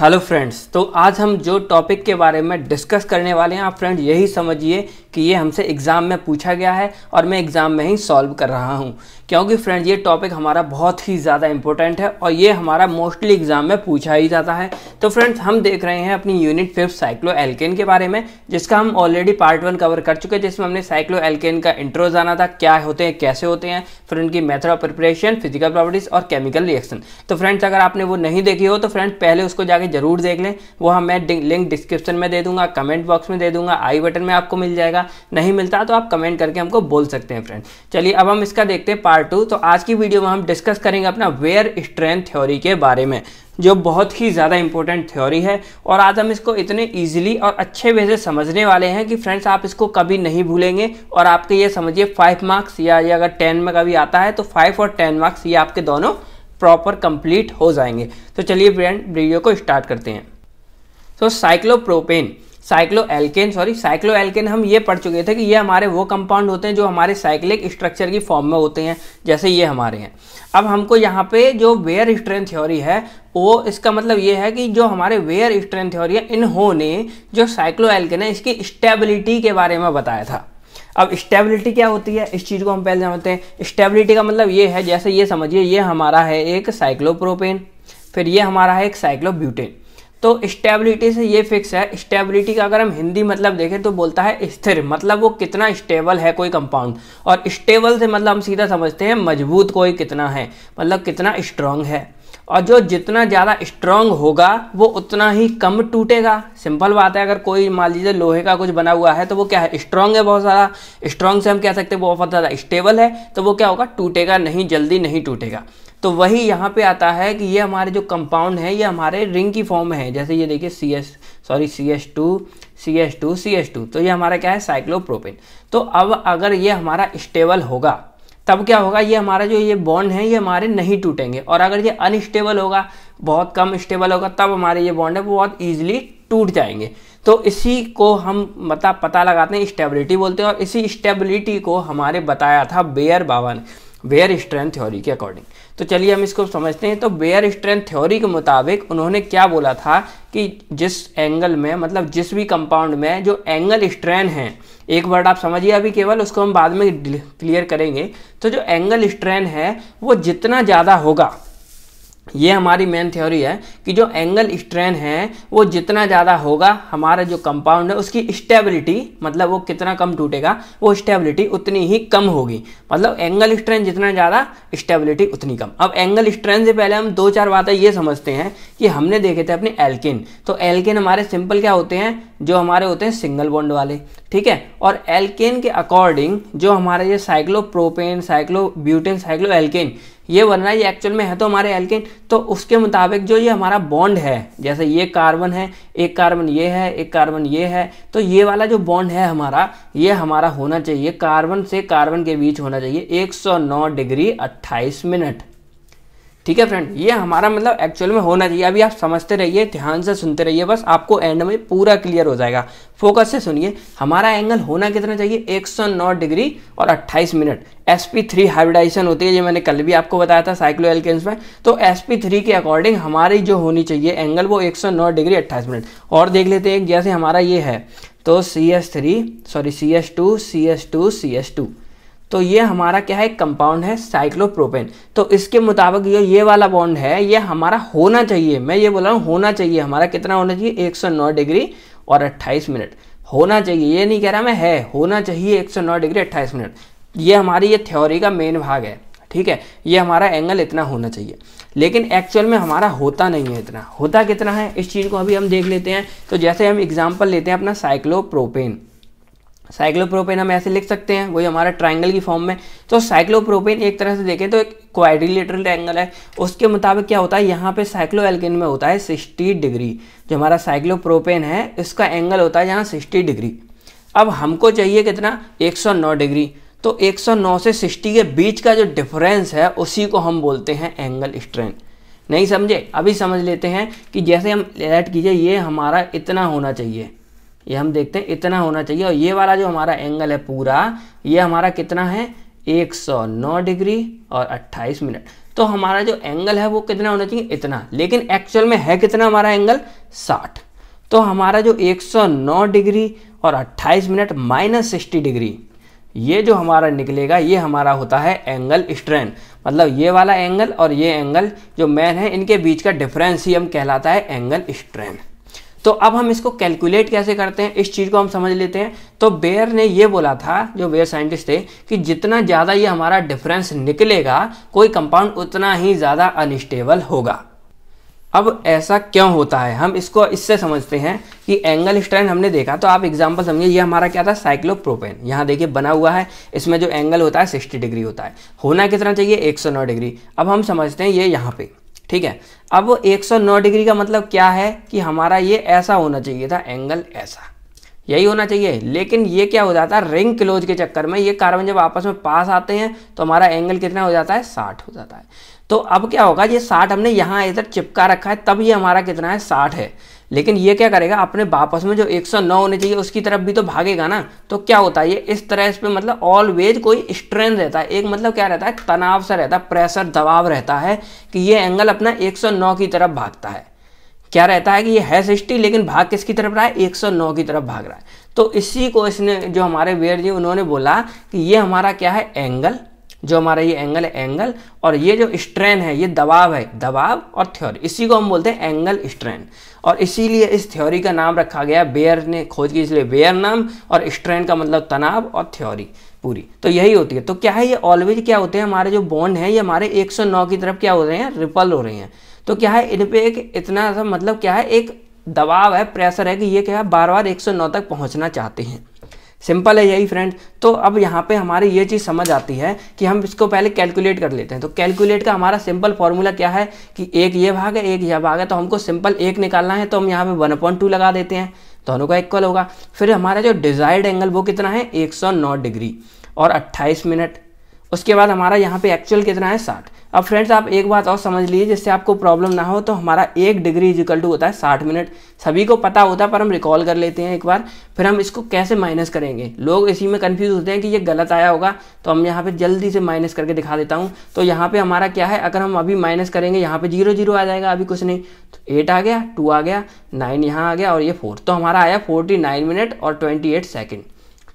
hello friends तो आज हम जो टॉपिक के बारे में डिस्कस करने वाले हैं आप फ्रेंड यही समझिए कि ये हमसे एग्ज़ाम में पूछा गया है और मैं एग्ज़ाम में ही सॉल्व कर रहा हूँ क्योंकि फ़्रेंड्स ये टॉपिक हमारा बहुत ही ज़्यादा इंपॉर्टेंट है और ये हमारा मोस्टली एग्ज़ाम में पूछा ही जाता है तो फ्रेंड्स हम देख रहे हैं अपनी यूनिट फिफ्थ साइक्लो एल्केन के बारे में जिसका हम ऑलरेडी पार्ट वन कवर कर चुके हैं जिसमें हमने साइक्लो एल्केन का इंट्रो जाना था क्या होते हैं कैसे होते हैं फिर उनकी method of preparation physical properties और केमिकल रिएक्शन तो फ्रेंड्स अगर आपने वो नहीं देखी हो तो फ्रेंड्स पहले उसको जाके जरूर देख लें वो हम मैं लिंक डिस्क्रिप्शन में दे दूंगा कमेंट बॉक्स में दे दूंगा आई बटन में आपको मिल जाएगा नहीं मिलता तो आप कमेंट करके हमको बोल सकते हैं फ्रेंड चलिए अब हम इसका देखते हैं पार्ट टू तो आज की वीडियो में हम डिस्कस करेंगे अपना वेयर स्ट्रेंथ थ्योरी के बारे में जो बहुत ही ज़्यादा इंपॉर्टेंट थ्योरी है और आज हम इसको इतने इजीली और अच्छे वे से समझने वाले हैं कि फ्रेंड्स आप इसको कभी नहीं भूलेंगे और आपके ये समझिए फाइव मार्क्स या ये अगर टेन में कभी आता है तो फाइव और टेन मार्क्स ये आपके दोनों प्रॉपर कंप्लीट हो जाएंगे तो चलिए फ्रेंड वीडियो को स्टार्ट करते हैं तो cyclopropane cycloalkane sorry cycloalkane हम ये पढ़ चुके थे कि ये हमारे वो कंपाउंड होते हैं जो हमारे साइक्लिक स्ट्रक्चर की फॉर्म में होते हैं जैसे ये हमारे हैं अब हमको यहाँ पे जो वेयर स्ट्रेंथ थ्योरी है वो इसका मतलब ये है कि जो हमारे वेयर स्ट्रेंथ थ्योरी है इन्होंने जो साइक्लो एल्केन है इसकी स्टेबिलिटी के बारे में बताया था अब स्टेबिलिटी क्या होती है इस चीज़ को हम पहले जानते हैं स्टेबिलिटी का मतलब ये है जैसे ये समझिए ये हमारा है एक साइक्लोप्रोपेन फिर ये हमारा है एक साइक्लोब्यूटेन तो स्टेबिलिटी से ये फिक्स है स्टेबिलिटी का अगर हम हिंदी मतलब देखें तो बोलता है स्थिर मतलब वो कितना स्टेबल है कोई कंपाउंड और स्टेबल से मतलब हम सीधा समझते हैं मजबूत कोई कितना है मतलब कितना स्ट्रांग है और जो जितना ज़्यादा स्ट्रांग होगा वो उतना ही कम टूटेगा सिंपल बात है अगर कोई मान लीजिए लोहे का कुछ बना हुआ है तो वो क्या है स्ट्रांग है बहुत ज़्यादा स्ट्रांग से हम कह सकते हैं बहुत ज़्यादा स्टेबल है तो वो क्या होगा टूटेगा नहीं जल्दी नहीं टूटेगा तो वही यहाँ पे आता है कि ये हमारे जो कंपाउंड है ये हमारे रिंग की फॉर्म में है जैसे ये देखिए C S sorry C S two C S two C S two तो ये हमारा क्या है साइक्लोप्रोपेन तो अब अगर ये हमारा स्टेबल होगा तब क्या होगा ये हमारा जो ये बॉन्ड है ये हमारे नहीं टूटेंगे और अगर ये अनस्टेबल होगा बहुत कम स्टेबल होगा तब हमारे ये बॉन्ड है वो बहुत ईजिली टूट जाएंगे तो इसी को हम मतलब पता लगाते हैं स्टेबिलिटी बोलते हैं और इसी स्टेबिलिटी को हमारे बताया था बेयर बाबा ने बेयर स्ट्रेंथ थ्योरी के अकॉर्डिंग तो चलिए हम इसको समझते हैं तो बेयर स्ट्रेंथ थ्योरी के मुताबिक उन्होंने क्या बोला था कि जिस एंगल में मतलब जिस भी कंपाउंड में जो एंगल स्ट्रेन है एक वर्ड आप समझिए अभी केवल उसको हम बाद में क्लियर करेंगे तो जो एंगल स्ट्रेन है वो जितना ज़्यादा होगा ये हमारी मेन थ्योरी है कि जो एंगल स्ट्रेन है वो जितना ज़्यादा होगा हमारा जो कंपाउंड है उसकी स्टेबिलिटी मतलब वो कितना कम टूटेगा वो स्टेबिलिटी उतनी ही कम होगी मतलब एंगल स्ट्रेन जितना ज़्यादा स्टेबिलिटी उतनी कम अब एंगल स्ट्रेन से पहले हम दो चार बातें ये समझते हैं कि हमने देखे थे अपने एल्किन तो एल्किन हमारे सिंपल क्या होते हैं जो हमारे होते हैं सिंगल बॉन्ड वाले ठीक है और एल्केन के अकॉर्डिंग जो हमारे ये cyclopropane cyclobutane cycloalkane ये वरना ये एक्चुअल में है तो हमारे एल्किन तो उसके मुताबिक जो ये हमारा बॉन्ड है जैसे ये कार्बन है एक कार्बन ये है एक कार्बन ये है तो ये वाला जो बॉन्ड है हमारा ये हमारा होना चाहिए कार्बन से कार्बन के बीच होना चाहिए 109 डिग्री 28 मिनट ठीक है फ्रेंड ये हमारा मतलब एक्चुअल में होना चाहिए अभी आप समझते रहिए ध्यान से सुनते रहिए बस आपको एंड में पूरा क्लियर हो जाएगा फोकस से सुनिए हमारा एंगल होना कितना चाहिए 109 डिग्री और 28 minute S P three hybridisation होती है जो मैंने कल भी आपको बताया था साइक्लो एल्केन्स में तो एस पी थ्री के अकॉर्डिंग हमारी जो होनी चाहिए एंगल वो 109 डिग्री 28 मिनट और देख लेते हैं जैसे हमारा ये है तो C S three sorry C S two C S two C S two तो ये हमारा क्या है कंपाउंड है साइक्लोप्रोपेन तो इसके मुताबिक ये ये वाला बॉन्ड है ये हमारा होना चाहिए मैं ये बोल रहा हूँ होना चाहिए हमारा कितना होना चाहिए 109 डिग्री और 28 मिनट होना चाहिए ये नहीं कह रहा मैं है होना चाहिए 109 डिग्री 28 मिनट ये हमारी ये थ्योरी का मेन भाग है ठीक है ये हमारा एंगल इतना होना चाहिए लेकिन एक्चुअल में हमारा होता नहीं है इतना होता कितना है इस चीज़ को अभी हम देख लेते हैं तो जैसे हम एग्जाम्पल लेते हैं अपना साइक्लोप्रोपेन साइक्लोप्रोपेन हम ऐसे लिख सकते हैं वही हमारा ट्रायंगल की फॉर्म में तो साइक्लोप्रोपेन एक तरह से देखें तो एक क्वाड्रिलेटरल ट्रायंगल है उसके मुताबिक क्या होता है यहाँ पे साइक्लो एल्किन में होता है 60 डिग्री जो हमारा साइक्लोप्रोपेन है इसका एंगल होता है यहाँ 60 डिग्री अब हमको चाहिए कितना 109 डिग्री तो 109 से 60 के बीच का जो डिफरेंस है उसी को हम बोलते हैं एंगल स्ट्रेन नहीं समझे अभी समझ लेते हैं कि जैसे हम एड कीजिए ये हमारा इतना होना चाहिए ये हम देखते हैं इतना होना चाहिए और ये वाला जो हमारा एंगल है पूरा ये हमारा कितना है 109 डिग्री और 28 मिनट तो हमारा जो एंगल है वो कितना होना चाहिए इतना लेकिन एक्चुअल में है कितना हमारा एंगल 60 तो हमारा जो 109 डिग्री और 28 मिनट माइनस सिक्सटी डिग्री ये जो हमारा निकलेगा ये हमारा होता है एंगल स्ट्रेन मतलब ये वाला एंगल और ये एंगल जो मैन है इनके बीच का डिफरेंस ही हम कहलाता है एंगल स्ट्रेन तो अब हम इसको कैलकुलेट कैसे करते हैं इस चीज़ को हम समझ लेते हैं तो बेयर ने ये बोला था जो बेयर साइंटिस्ट थे कि जितना ज़्यादा ये हमारा डिफरेंस निकलेगा कोई कंपाउंड उतना ही ज़्यादा अनस्टेबल होगा अब ऐसा क्यों होता है हम इसको इससे समझते हैं कि एंगल स्ट्रेन हमने देखा तो आप एग्जांपल समझिए ये हमारा क्या था साइक्लोप्रोपेन यहाँ देखिए बना हुआ है इसमें जो एंगल होता है 60 डिग्री होता है होना कितना चाहिए 109 डिग्री अब हम समझते हैं ये यहाँ पे ठीक है अब 109 डिग्री का मतलब क्या है कि हमारा ये ऐसा होना चाहिए था एंगल ऐसा यही होना चाहिए लेकिन ये क्या हो जाता है रिंग क्लोज के चक्कर में ये कार्बन जब आपस में पास आते हैं तो हमारा एंगल कितना हो जाता है 60 हो जाता है तो अब क्या होगा ये 60 हमने यहाँ इधर चिपका रखा है तब ये हमारा कितना है 60 है लेकिन ये क्या करेगा अपने वापस में जो 109 होने चाहिए उसकी तरफ भी तो भागेगा ना तो क्या होता है ये इस तरह इस पर मतलब ऑलवेज कोई स्ट्रेंथ रहता है एक मतलब क्या रहता है तनाव सा रहता है प्रेशर दबाव रहता है कि ये एंगल अपना 109 की तरफ भागता है क्या रहता है कि ये है सिक्सटी लेकिन भाग किसकी तरफ रहा है एक की तरफ भाग रहा है तो इसी को इसने जो हमारे वेयर जी उन्होंने बोला कि ये हमारा क्या है एंगल जो हमारा ये एंगल है एंगल और ये जो स्ट्रेन है ये दबाव है दबाव और थ्योरी इसी को हम बोलते हैं एंगल स्ट्रेन और इसीलिए इस थ्योरी का नाम रखा गया बेयर ने खोज की इसलिए बेयर नाम और स्ट्रेन का मतलब तनाव और थ्योरी पूरी तो यही होती है तो क्या है ये ऑलवेज क्या होते हैं हमारे जो बॉन्ड है ये हमारे 109 की तरफ क्या हो रहे हैं रिपल हो रहे हैं तो क्या है इन पे एक इतना मतलब क्या है एक दबाव है प्रेशर है कि ये क्या है बार बार 109 तक पहुंचना चाहते हैं सिंपल है यही फ्रेंड तो अब यहाँ पे हमारी ये चीज़ समझ आती है कि हम इसको पहले कैलकुलेट कर लेते हैं तो कैलकुलेट का हमारा सिंपल फॉर्मूला क्या है कि एक ये भाग है एक यह भाग है तो हमको सिंपल एक निकालना है तो हम यहाँ पे वन पॉइंट टू लगा देते हैं दोनों का इक्वल होगा फिर हमारा जो डिजायर्ड एंगल वो कितना है नौ डिग्री और अट्ठाईस मिनट उसके बाद हमारा यहाँ पे एक्चुअल कितना है साठ अब फ्रेंड्स आप एक बात और समझ लीजिए जिससे आपको प्रॉब्लम ना हो तो हमारा एक डिग्री इजिकल टू होता है साठ मिनट सभी को पता होता है पर हम रिकॉल कर लेते हैं एक बार फिर हम इसको कैसे माइनस करेंगे लोग इसी में कन्फ्यूज होते हैं कि ये गलत आया होगा तो हम यहाँ पे जल्दी से माइनस करके दिखा देता हूँ तो यहाँ पे हमारा क्या है अगर हम अभी माइनस करेंगे यहाँ पे जीरो जीरो आ जाएगा अभी कुछ नहीं तो एट आ गया टू आ गया नाइन यहाँ आ गया और ये फोर तो हमारा आया फोर्टी नाइन मिनट और twenty eight second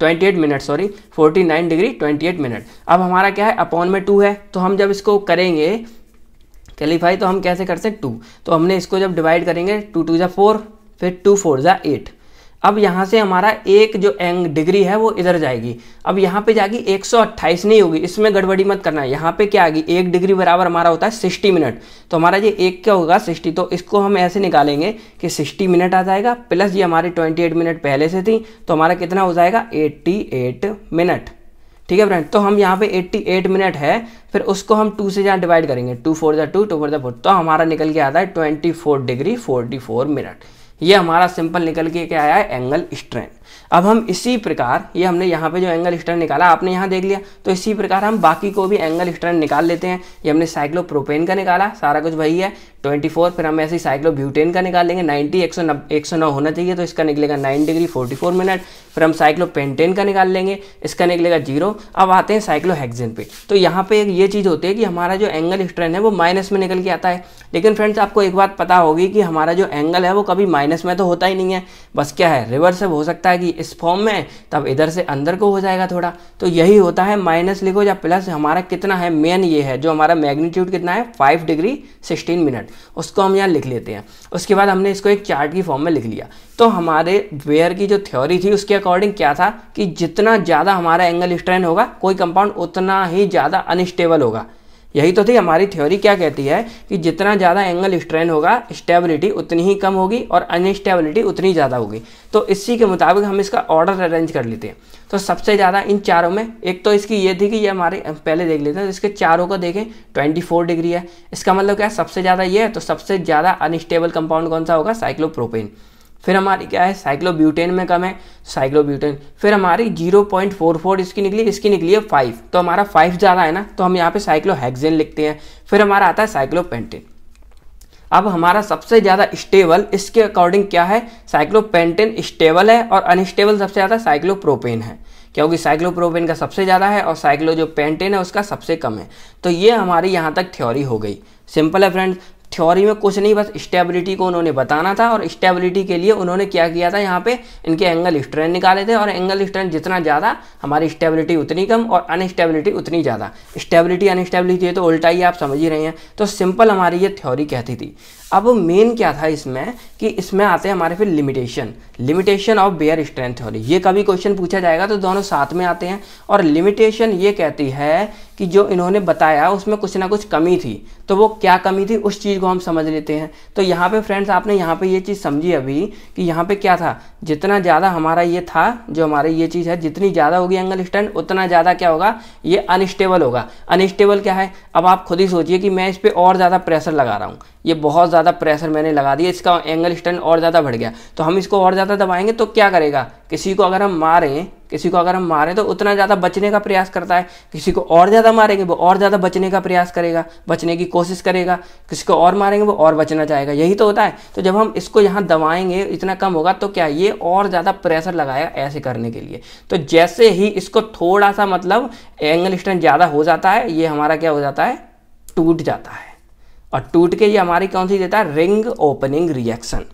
twenty eight minute sorry forty nine degree twenty eight minute अब हमारा क्या है अपॉन में टू है तो हम जब इसको करेंगे कैलीफाई तो हम कैसे कर सकते टू तो हमने इसको जब डिवाइड करेंगे टू टू ज़ा फोर फिर टू फोर ज़ा एट अब यहाँ से हमारा एक जो एंग डिग्री है वो इधर जाएगी अब यहाँ पे जाएगी 128 नहीं होगी इसमें गड़बड़ी मत करना है यहाँ पे क्या आएगी एक डिग्री बराबर हमारा होता है 60 मिनट तो हमारा ये एक क्या होगा 60 तो इसको हम ऐसे निकालेंगे कि 60 मिनट आ जाएगा प्लस ये हमारी 28 मिनट पहले से थी तो हमारा कितना हो जाएगा एट्टी मिनट ठीक है फ्रेंड तो हम यहाँ पे 88 मिनट है फिर उसको हम टू से जहाँ डिवाइड करेंगे टू फोर ज़ा टू टू फोर ज़ा फोर तो हमारा निकल के आता है ट्वेंटी डिग्री फोर्टी मिनट ये हमारा सिंपल निकल के क्या आया है एंगल स्ट्रेन अब हम इसी प्रकार ये हमने यहाँ पे जो एंगल स्टर्न निकाला आपने यहाँ देख लिया तो इसी प्रकार हम बाकी को भी एंगल स्टर्न निकाल लेते हैं ये हमने साइक्लोप्रोपेन का निकाला सारा कुछ वही है 24 फिर हम ऐसे ही ब्यूटेन का निकाल लेंगे 90 एक सौ होना चाहिए तो इसका निकलेगा 9 डिग्री 44 मिनट फिर हम साइक्लो पेंटेन का निकाल लेंगे इसका निकलेगा जीरो अब आते हैं साइक्लोहेक्जेन पे तो यहाँ पे एक ये चीज़ होती है कि हमारा जो एंगल स्ट्रेन है वो माइनस में निकल के आता है लेकिन फ्रेंड्स आपको एक बात पता होगी कि हमारा जो एंगल है वो कभी माइनस में तो होता ही नहीं है बस क्या है रिवर्स हो सकता है जाएगी इस फॉर्म में तब इधर से अंदर को हो जाएगा थोड़ा तो यही होता है माइनस लिखो या प्लस हमारा कितना है मेन ये है जो हमारा मैग्नीट्यूड कितना है फाइव डिग्री सिक्सटीन मिनट उसको हम यहाँ लिख लेते हैं उसके बाद हमने इसको एक चार्ट की फॉर्म में लिख लिया तो हमारे वेयर की जो थ्योरी थी उसके अकॉर्डिंग क्या था कि जितना ज़्यादा हमारा एंगल स्ट्रेन होगा कोई कंपाउंड उतना ही ज़्यादा अनस्टेबल होगा यही तो थी हमारी थ्योरी क्या कहती है कि जितना ज़्यादा एंगल स्ट्रेन होगा स्टेबिलिटी उतनी ही कम होगी और अनस्टेबिलिटी उतनी ज़्यादा होगी तो इसी के मुताबिक हम इसका ऑर्डर अरेंज कर लेते हैं तो सबसे ज़्यादा इन चारों में एक तो इसकी ये थी कि ये हमारे पहले देख लेते हैं तो इसके चारों को देखें ट्वेंटी डिग्री है इसका मतलब क्या है सबसे ज़्यादा ये है तो सबसे ज़्यादा अनस्टेबल कंपाउंड कौन सा होगा साइक्लोप्रोपेन फिर हमारी क्या है साइक्लोब्यूटेन में कम है साइक्लोब्यूटेन फिर हमारी 0.44 इसकी निकली इसकी निकली है फाइव तो हमारा फाइव ज़्यादा है ना तो हम यहाँ पे हैगजेन लिखते हैं फिर हमारा आता है साइक्लोपेंटेन अब हमारा सबसे ज़्यादा स्टेबल इसके अकॉर्डिंग क्या है साइक्लोपेंटेन स्टेबल है और अनस्टेबल सबसे ज़्यादा साइक्लोप्रोपेन है क्योंकि साइक्लोप्रोपेन का सबसे ज़्यादा है और साइक्लो जो पेंटेन है उसका सबसे कम है तो ये हमारी यहाँ तक थ्योरी हो गई सिंपल है फ्रेंड्स थ्योरी में कुछ नहीं बस स्टेबिलिटी को उन्होंने बताना था और स्टेबिलिटी के लिए उन्होंने क्या किया था यहाँ पे इनके एंगल स्ट्रेन निकाले थे और एंगल स्ट्रेन जितना ज़्यादा हमारी स्टेबिलिटी उतनी कम और अनस्टेबिलिटी उतनी ज़्यादा स्टेबिलिटी अनस्टेबिलिटी है तो उल्टा ही आप समझ ही रहे हैं तो सिंपल हमारी ये थ्योरी कहती थी अब मेन क्या था इसमें कि इसमें आते हैं हमारे फिर limitation limitation of Baeyer strain theory ये कभी क्वेश्चन पूछा जाएगा तो दोनों साथ में आते हैं और लिमिटेशन ये कहती है कि जो इन्होंने बताया उसमें कुछ ना कुछ कमी थी तो वो क्या कमी थी उस चीज़ को हम समझ लेते हैं तो यहाँ पे फ्रेंड्स आपने यहाँ पे ये चीज़ समझी अभी कि यहाँ पे क्या था जितना ज़्यादा हमारा ये था जो हमारी ये चीज़ है जितनी ज़्यादा होगी एंगल स्टैंड उतना ज़्यादा क्या होगा ये अनस्टेबल होगा अनस्टेबल क्या है अब आप खुद ही सोचिए कि मैं इस पर और ज़्यादा प्रेशर लगा रहा हूँ ये बहुत ज़्यादा ज़्यादा प्रेशर मैंने लगा दिया इसका एंगल स्टैंड और ज़्यादा बढ़ गया तो हम इसको और ज़्यादा दबाएंगे तो क्या करेगा किसी को अगर हम मारें किसी को अगर हम मारें तो उतना ज़्यादा बचने का प्रयास करता है किसी को और ज़्यादा मारेंगे वो और ज़्यादा बचने का प्रयास करेगा बचने की कोशिश करेगा किसी को और मारेंगे वो और बचना चाहेगा यही तो होता है तो जब हम इसको यहाँ दबाएंगे इतना कम होगा तो क्या ये और ज़्यादा प्रेशर लगाया ऐसे करने के लिए तो जैसे ही इसको थोड़ा सा मतलब एंगल स्टैंड ज़्यादा हो जाता है ये हमारा क्या हो जाता है टूट जाता है और टूट के ये हमारी कौन सी देता है रिंग ओपनिंग रिएक्शन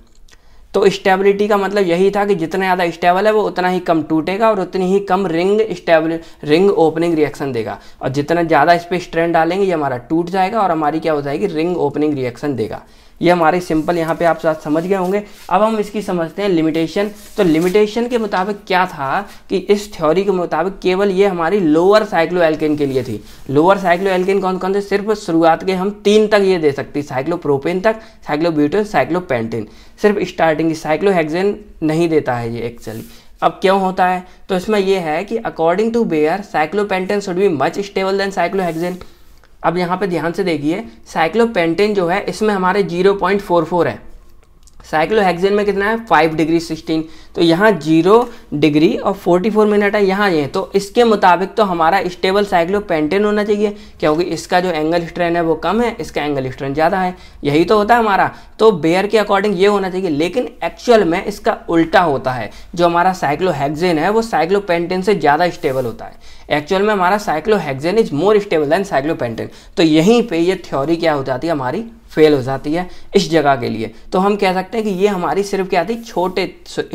तो स्टेबिलिटी का मतलब यही था कि जितना ज़्यादा स्टेबल है वो उतना ही कम टूटेगा और उतनी ही कम ring stable ring opening reaction देगा और जितना ज़्यादा इस पर स्ट्रेन डालेंगे ये हमारा टूट जाएगा और हमारी क्या हो जाएगी रिंग ओपनिंग रिएक्शन देगा ये हमारे सिंपल यहाँ पे आप साथ समझ गए होंगे अब हम इसकी समझते हैं लिमिटेशन तो लिमिटेशन के मुताबिक क्या था कि इस थ्योरी के मुताबिक केवल ये हमारी लोअर साइक्लो एल्केन के लिए थी लोअर साइक्लो एल्केन कौन कौन थे सिर्फ शुरुआत के हम तीन तक ये दे सकती साइक्लो प्रोपेन तक साइक्लो ब्यूटेन साइक्लो पेंटेन सिर्फ स्टार्टिंग साइक्लो हैगजेन नहीं देता है ये एक्चुअली अब क्यों होता है तो इसमें यह है कि according to Baeyer cyclopentane should be much stable than cyclo अब यहाँ पे ध्यान से देखिए साइक्लोपेंटेन जो है इसमें हमारे 0.44 है साइक्लोहेक्सेन में कितना है फाइव डिग्री सिक्सटीन तो यहाँ जीरो डिग्री और फोर्टी फोर मिनट है यहाँ ये तो इसके मुताबिक तो हमारा स्टेबल साइक्लोपेंटेन होना चाहिए क्योंकि इसका जो एंगल स्ट्रेन है वो कम है इसका एंगल स्ट्रेन ज़्यादा है यही तो होता है हमारा तो बेयर के अकॉर्डिंग ये होना चाहिए लेकिन एक्चुअल में इसका उल्टा होता है जो हमारा हैगजेन है वो साइक्लोपेंटेन से ज़्यादा स्टेबल होता है एक्चुअल में हमारा cyclohexane is more stable than cyclopentane तो यहीं पर यह थ्योरी क्या हो जाती है हमारी फेल हो जाती है इस जगह के लिए तो हम कह सकते हैं कि ये हमारी सिर्फ क्या थी छोटे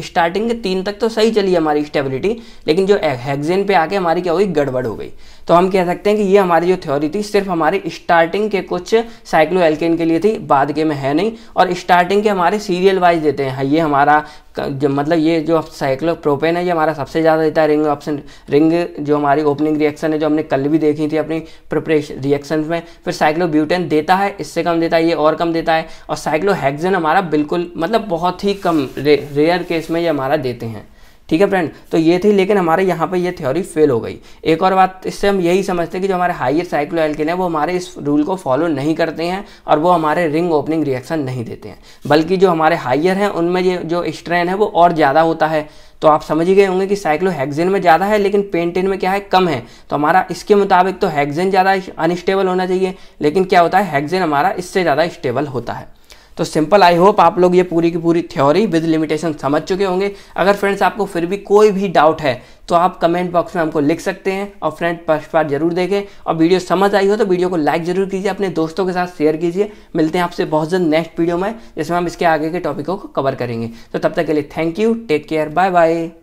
स्टार्टिंग के तीन तक तो सही चली हमारी स्टेबिलिटी लेकिन जो हेक्सेन पे आके हमारी क्या हुई गड़बड़ हो गई तो हम कह सकते हैं कि ये हमारी जो थ्योरी थी सिर्फ हमारे स्टार्टिंग के कुछ साइक्लो एल्केन के लिए थी बाद के में है नहीं और स्टार्टिंग के हमारे सीरियल वाइज देते हैं हाँ, ये हमारा जो मतलब ये जो साइक्लोप्रोपेन है ये हमारा सबसे ज़्यादा देता है रिंग ऑप्शन रिंग जो हमारी ओपनिंग रिएक्शन है जो हमने कल भी देखी थी अपनी प्रिपरेशन रिएक्शन में फिर साइक्लोब्यूटेन देता है इससे कम देता है ये और कम देता है और साइक्लोहेक्जन हमारा बिल्कुल मतलब बहुत ही कम रे, रेयर केस में ये हमारा देते हैं ठीक है फ्रेंड तो ये थी लेकिन हमारे यहाँ पे ये थ्योरी फेल हो गई एक और बात इससे हम यही समझते हैं कि जो हमारे हाइयर साइक्लो एल्केन है वो हमारे इस रूल को फॉलो नहीं करते हैं और वो हमारे रिंग ओपनिंग रिएक्शन नहीं देते हैं बल्कि जो हमारे हाइयर हैं उनमें ये जो स्ट्रेन है वो और ज़्यादा होता है तो आप समझ ही गए होंगे कि साइक्लोहेक्सेन में ज़्यादा है लेकिन पेंटेन में क्या है कम है तो हमारा इसके मुताबिक तो हैगजेन ज़्यादा अनस्टेबल होना चाहिए लेकिन क्या होता है हेक्सेन हमारा इससे ज़्यादा स्टेबल होता है तो सिंपल आई होप आप लोग ये पूरी की पूरी थ्योरी विद लिमिटेशन समझ चुके होंगे अगर फ्रेंड्स आपको फिर भी कोई भी डाउट है तो आप कमेंट बॉक्स में हमको लिख सकते हैं और फ्रेंड फर्स्ट बार जरूर देखें और वीडियो समझ आई हो तो वीडियो को लाइक जरूर कीजिए अपने दोस्तों के साथ शेयर कीजिए मिलते हैं आपसे बहुत जल्द नेक्स्ट वीडियो में जिसमें हम इसके आगे के टॉपिकों को कवर करेंगे तो तब तक के लिए thank you take care bye bye